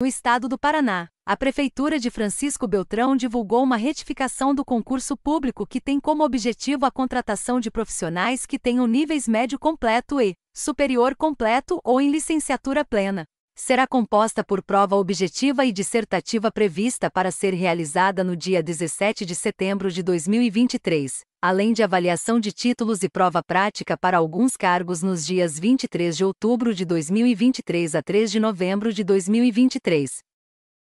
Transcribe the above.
No estado do Paraná, a Prefeitura de Francisco Beltrão divulgou uma retificação do concurso público que tem como objetivo a contratação de profissionais que tenham níveis médio completo e superior completo ou em licenciatura plena. Será composta por prova objetiva e dissertativa prevista para ser realizada no dia 17 de setembro de 2023, além de avaliação de títulos e prova prática para alguns cargos nos dias 23 de outubro de 2023 a 3 de novembro de 2023.